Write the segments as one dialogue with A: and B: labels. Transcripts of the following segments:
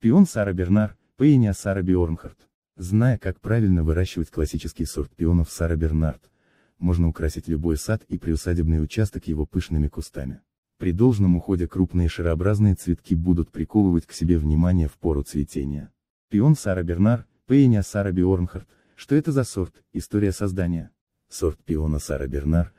A: Пион Сара Бернар, пейня Сара Биорнхарт. Зная, как правильно выращивать классический сорт пионов Сара Бернард, можно украсить любой сад и приусадебный участок его пышными кустами. При должном уходе крупные шарообразные цветки будут приковывать к себе внимание в пору цветения. Пион Сара Бернар, пейня Сара Биорнхарт. что это за сорт, история создания? Сорт пиона Сара Бернар,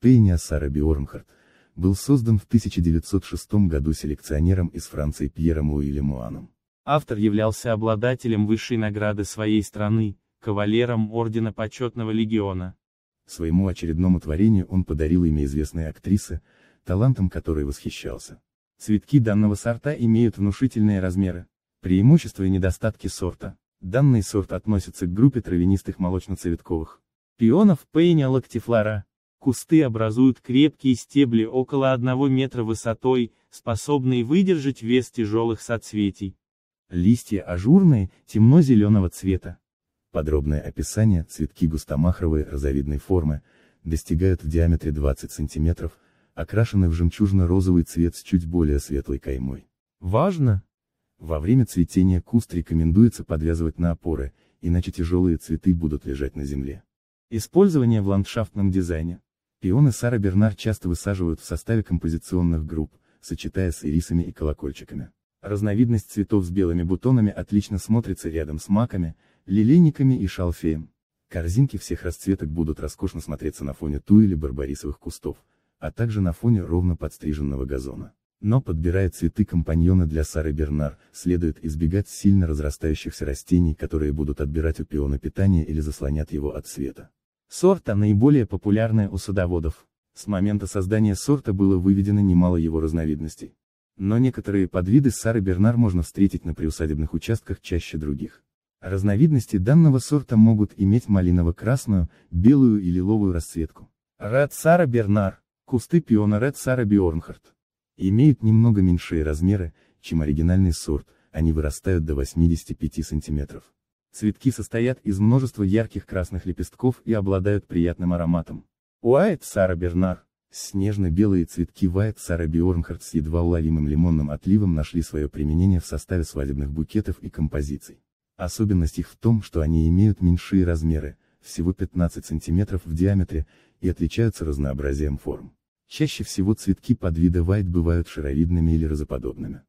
A: пейня Сара Биорнхарт, был создан в 1906 году селекционером из Франции Пьером Уильямуаном.
B: Автор являлся обладателем высшей награды своей страны, кавалером Ордена Почетного Легиона.
A: Своему очередному творению он подарил имя известной актрисы, талантом которой восхищался. Цветки данного сорта имеют внушительные размеры. Преимущества и недостатки сорта. Данный сорт относится к группе травянистых молочноцветковых.
B: Пионов пейня лактифлора. Кусты образуют крепкие стебли около 1 метра высотой, способные выдержать вес тяжелых соцветий. Листья
A: ажурные, темно-зеленого цвета. Подробное описание, цветки густомахровые, розовидной формы, достигают в диаметре 20 см, окрашены в жемчужно-розовый цвет с чуть более светлой каймой.
B: Важно!
A: Во время цветения куст рекомендуется подвязывать на опоры, иначе тяжелые цветы будут лежать на земле. Использование в ландшафтном дизайне. Пионы Сара Бернар часто высаживают в составе композиционных групп, сочетая с ирисами и колокольчиками. Разновидность цветов с белыми бутонами отлично смотрится рядом с маками, лилейниками и шалфеем. Корзинки всех расцветок будут роскошно смотреться на фоне ту или барбарисовых кустов, а также на фоне ровно подстриженного газона. Но подбирая цветы компаньона для Сары Бернар, следует избегать сильно разрастающихся растений, которые будут отбирать у пиона питание или заслонят его от света. Сорта наиболее популярная у садоводов. С момента создания сорта было выведено немало его разновидностей. Но некоторые подвиды сары бернар можно встретить на приусадебных участках чаще других. Разновидности данного сорта могут иметь малиново-красную, белую и лиловую расцветку. Ред Сара Бернар, кусты пиона Ред Сара Биорнхард, имеют немного меньшие размеры, чем оригинальный сорт, они вырастают до 85 см. Цветки состоят из множества ярких красных лепестков и обладают приятным ароматом. Уайт Сара Бернар, Снежно-белые цветки White Сара Бьорнхард с едва уловимым лимонным отливом нашли свое применение в составе свадебных букетов и композиций. Особенность их в том, что они имеют меньшие размеры, всего 15 см в диаметре, и отличаются разнообразием форм. Чаще всего цветки подвида White бывают шаровидными или розоподобными.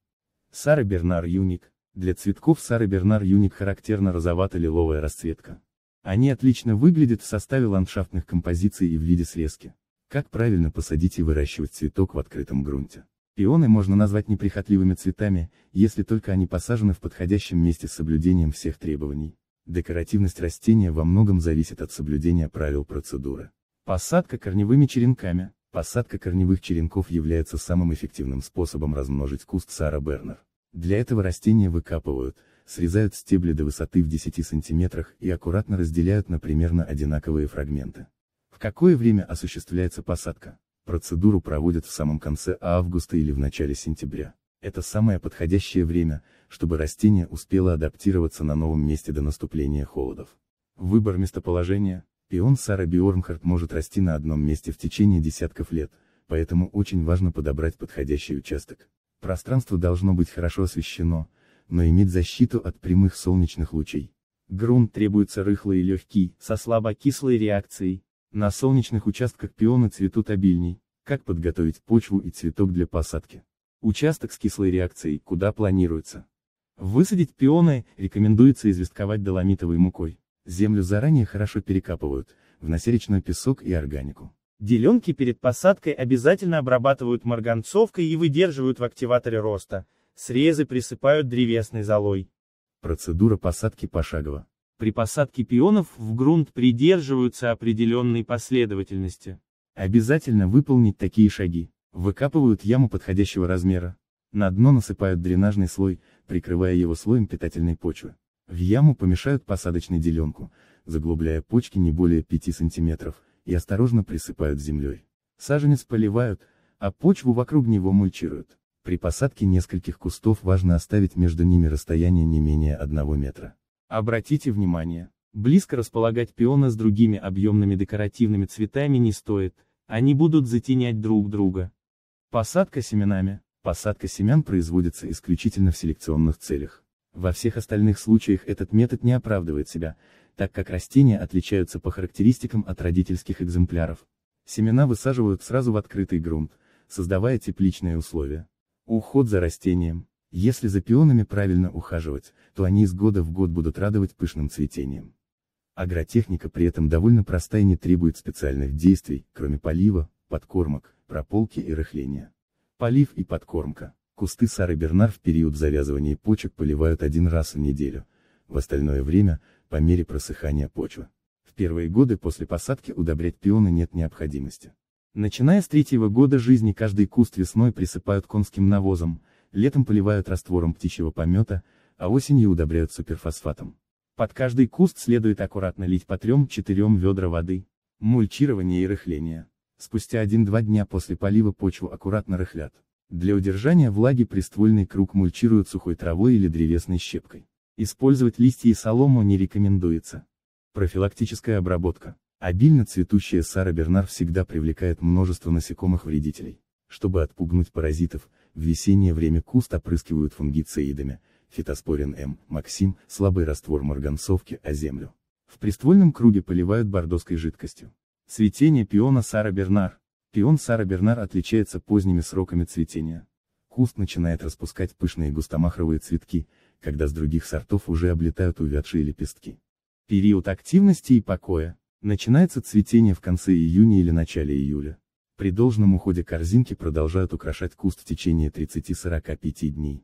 A: Сара Бернар Юник. Для цветков Сары Бернар Юник характерна розовато-лиловая расцветка. Они отлично выглядят в составе ландшафтных композиций и в виде срезки. Как правильно посадить и выращивать цветок в открытом грунте? Пионы можно назвать неприхотливыми цветами, если только они посажены в подходящем месте с соблюдением всех требований. Декоративность растения во многом зависит от соблюдения правил процедуры. Посадка корневыми черенками. Посадка корневых черенков является самым эффективным способом размножить куст Сара Бернер. Для этого растения выкапывают, срезают стебли до высоты в 10 см и аккуратно разделяют на примерно одинаковые фрагменты. В какое время осуществляется посадка? Процедуру проводят в самом конце августа или в начале сентября. Это самое подходящее время, чтобы растение успело адаптироваться на новом месте до наступления холодов. Выбор местоположения. Пион Сара Биормхарт может расти на одном месте в течение десятков лет, поэтому очень важно подобрать подходящий участок. Пространство должно быть хорошо освещено, но иметь защиту от прямых солнечных лучей. Грунт требуется рыхлый и легкий, со слабо кислой реакцией. На солнечных участках пионы цветут обильней. Как подготовить почву и цветок для посадки? Участок с кислой реакцией, куда планируется? Высадить пионы рекомендуется известковать доломитовой мукой. Землю заранее хорошо перекапывают, внося речной песок и органику.
B: Деленки перед посадкой обязательно обрабатывают марганцовкой и выдерживают в активаторе роста. Срезы присыпают древесной золой. Процедура посадки пошагово. При посадке пионов в грунт придерживаются определенной последовательности.
A: Обязательно выполнить такие шаги. Выкапывают яму подходящего размера. На дно насыпают дренажный слой, прикрывая его слоем питательной почвы. В яму помешают посадочной деленку, заглубляя почки не более 5 см, и осторожно присыпают землей. Саженец поливают, а почву вокруг него мульчируют. При посадке нескольких кустов важно оставить между ними расстояние не менее 1 метра.
B: Обратите внимание, близко располагать пиона с другими объемными декоративными цветами не стоит, они будут затенять друг друга.
A: Посадка семенами. Посадка семян производится исключительно в селекционных целях. Во всех остальных случаях этот метод не оправдывает себя, так как растения отличаются по характеристикам от родительских экземпляров. Семена высаживают сразу в открытый грунт, создавая тепличные условия. Уход за растением. Если за пионами правильно ухаживать, то они из года в год будут радовать пышным цветением. Агротехника при этом довольно простая и не требует специальных действий, кроме полива, подкормок, прополки и рыхления. Полив и подкормка. Кусты Сары Бернар в период завязывания почек поливают один раз в неделю, в остальное время, по мере просыхания почвы. В первые годы после посадки удобрять пионы нет необходимости. Начиная с третьего года жизни каждый куст весной присыпают конским навозом, летом поливают раствором птичьего помета, а осенью удобряют суперфосфатом. Под каждый куст следует аккуратно лить по 3-4 ведра воды. Мульчирование и рыхление. Спустя 1-2 дня после полива почву аккуратно рыхлят. Для удержания влаги приствольный круг мульчируют сухой травой или древесной щепкой. Использовать листья и солому не рекомендуется. Профилактическая обработка. Обильно цветущая Сара Бернар всегда привлекает множество насекомых-вредителей. Чтобы отпугнуть паразитов, в весеннее время куст опрыскивают фунгицидами, фитоспорин М, Максим, слабый раствор марганцовки, а землю. В приствольном круге поливают бордоской жидкостью. Цветение пиона Сара Бернар. Пион Сара Бернар отличается поздними сроками цветения. Куст начинает распускать пышные густомахровые цветки, когда с других сортов уже облетают увядшие лепестки. Период активности и покоя. Начинается цветение в конце июня или начале июля. При должном уходе корзинки продолжают украшать куст в течение 30-45 дней.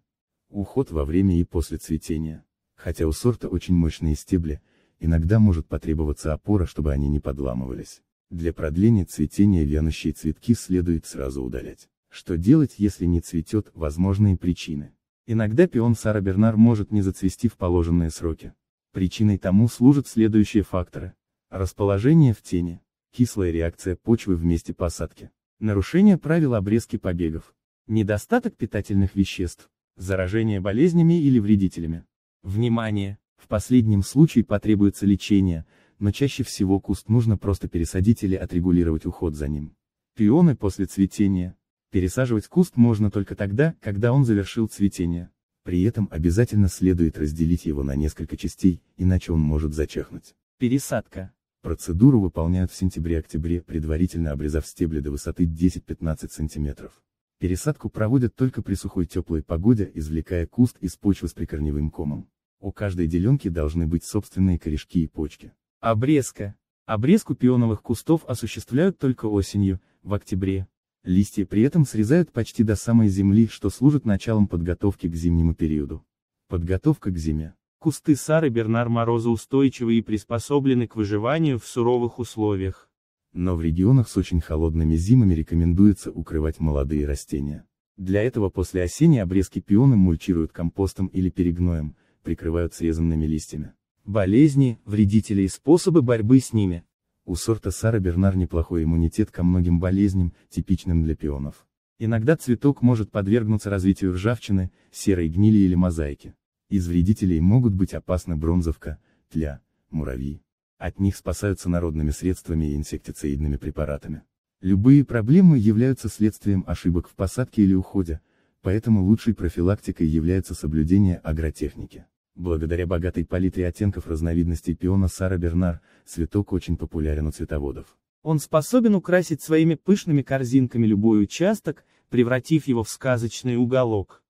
A: Уход во время и после цветения. Хотя у сорта очень мощные стебли, иногда может потребоваться опора, чтобы они не подламывались. Для продления цветения вянущие цветки следует сразу удалять. Что делать, если не цветет, возможные причины. Иногда пион Сара Бернар может не зацвести в положенные сроки. Причиной тому служат следующие факторы. Расположение в тени кислая реакция почвы в месте посадки, нарушение правил обрезки побегов, недостаток питательных веществ, заражение болезнями или вредителями.
B: Внимание!
A: В последнем случае потребуется лечение, но чаще всего куст нужно просто пересадить или отрегулировать уход за ним. Пионы после цветения. Пересаживать куст можно только тогда, когда он завершил цветение. При этом обязательно следует разделить его на несколько частей, иначе он может зачахнуть.
B: Пересадка.
A: Процедуру выполняют в сентябре-октябре, предварительно обрезав стебли до высоты 10-15 см. Пересадку проводят только при сухой теплой погоде, извлекая куст из почвы с прикорневым комом. У каждой деленки должны быть собственные корешки и почки.
B: Обрезка.
A: Обрезку пионовых кустов осуществляют только осенью, в октябре. Листья при этом срезают почти до самой земли, что служит началом подготовки к зимнему периоду. Подготовка к зиме.
B: Кусты сары Бернар Мороза устойчивы и приспособлены к выживанию в суровых условиях.
A: Но в регионах с очень холодными зимами рекомендуется укрывать молодые растения. Для этого после осени обрезки пионы мульчируют компостом или перегноем, прикрывают срезанными листьями. Болезни, вредители и способы борьбы с ними. У сорта Сара Бернар неплохой иммунитет ко многим болезням, типичным для пионов. Иногда цветок может подвергнуться развитию ржавчины, серой гнили или мозаики. Из вредителей могут быть опасны бронзовка, тля, муравьи. От них спасаются народными средствами и инсектицидными препаратами. Любые проблемы являются следствием ошибок в посадке или уходе, поэтому лучшей профилактикой является соблюдение агротехники. Благодаря богатой палитре оттенков разновидностей пиона Сара Бернар, цветок очень популярен у цветоводов.
B: Он способен украсить своими пышными корзинками любой участок, превратив его в сказочный уголок.